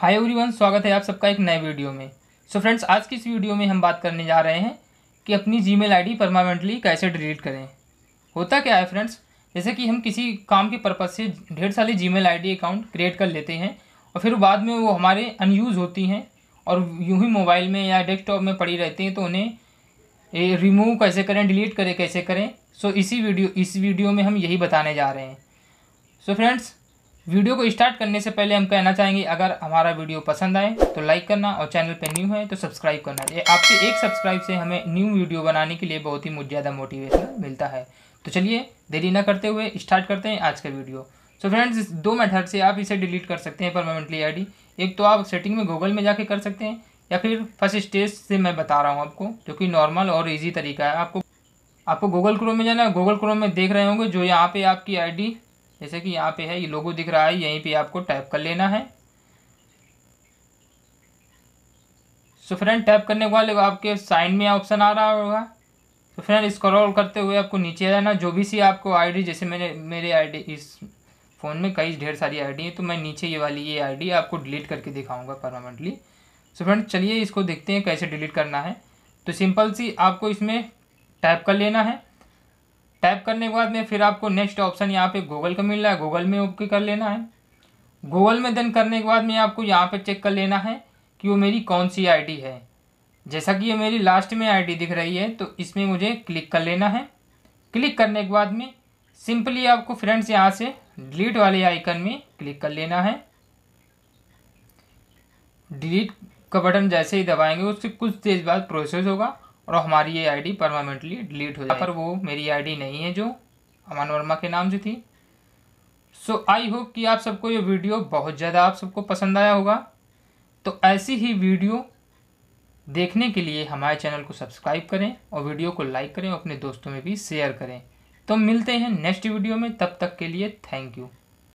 hi everyone स्वागत है आप सबका एक नए वीडियो में सो so फ्रेंड्स आज की इस वीडियो में हम बात करने जा रहे हैं कि अपनी जीमेल आईडी परमानेंटली कैसे डिलीट करें होता क्या है फ्रेंड्स जैसे कि हम किसी काम के पर्पज़ से ढेर सारी जीमेल आईडी अकाउंट क्रिएट कर लेते हैं और फिर बाद में वो हमारे अनयूज़ होती हैं और यूँ ही मोबाइल में या डेस्कटॉप में पड़ी रहती हैं तो उन्हें रिमूव कैसे करें डिलीट करें कैसे करें सो so, इसी वीडियो इस वीडियो में हम यही बताने जा रहे हैं सो so, फ्रेंड्स वीडियो को स्टार्ट करने से पहले हम कहना चाहेंगे अगर हमारा वीडियो पसंद आए तो लाइक करना और चैनल पर न्यू है तो सब्सक्राइब करना ये आपके एक सब्सक्राइब से हमें न्यू वीडियो बनाने के लिए बहुत ही ज़्यादा मोटिवेशन मिलता है तो चलिए देरी ना करते हुए स्टार्ट करते हैं आज का वीडियो सो फ्रेंड्स दो मेथड से आप इसे डिलीट कर सकते हैं परमानेंटली आई एक तो आप सेटिंग में गूगल में जाके कर सकते हैं या फिर फर्स्ट स्टेज से मैं बता रहा हूँ आपको जो कि नॉर्मल और इजी तरीका है आपको आपको गूगल क्रोम में जाना है गूगल क्रोम में देख रहे होंगे जो यहाँ पे आपकी आईडी जैसे कि यहाँ पे है ये लोगो दिख रहा है यहीं पे आपको टाइप कर लेना है सो फ्रेंड टाइप करने के बाद आपके साइन में ऑप्शन आ रहा होगा तो फ्रेंड स्क्रॉल करते हुए आपको नीचे जाना जो भी सी आपको आईडी जैसे मैंने मेरे आईडी इस फ़ोन में कई ढेर सारी आईडी है तो मैं नीचे ये वाली ये आईडी आपको डिलीट करके दिखाऊंगा परमानेंटली सो फ्रेंड चलिए इसको देखते हैं कैसे डिलीट करना है तो सिंपल सी आपको इसमें टाइप कर लेना है टाइप करने के बाद में फिर आपको नेक्स्ट ऑप्शन यहाँ पे गूगल का मिल रहा है गूगल में ओके कर लेना है गूगल में देन करने के बाद में आपको यहाँ पे चेक कर लेना है कि वो मेरी कौन सी आईडी है जैसा कि ये मेरी लास्ट में आईडी दिख रही है तो इसमें मुझे क्लिक कर लेना है क्लिक करने के बाद में सिंपली आपको फ्रेंड्स यहाँ से डिलीट वाले आइकन में क्लिक कर लेना है डिलीट का बटन जैसे ही दबाएंगे उससे कुछ देर बाद प्रोसेस होगा और हमारी ये आईडी परमानेंटली डिलीट हो जाए पर वो मेरी आईडी नहीं है जो अमन वर्मा के नाम से थी सो आई होप कि आप सबको ये वीडियो बहुत ज़्यादा आप सबको पसंद आया होगा तो ऐसी ही वीडियो देखने के लिए हमारे चैनल को सब्सक्राइब करें और वीडियो को लाइक करें और अपने दोस्तों में भी शेयर करें तो मिलते हैं नेक्स्ट वीडियो में तब तक के लिए थैंक यू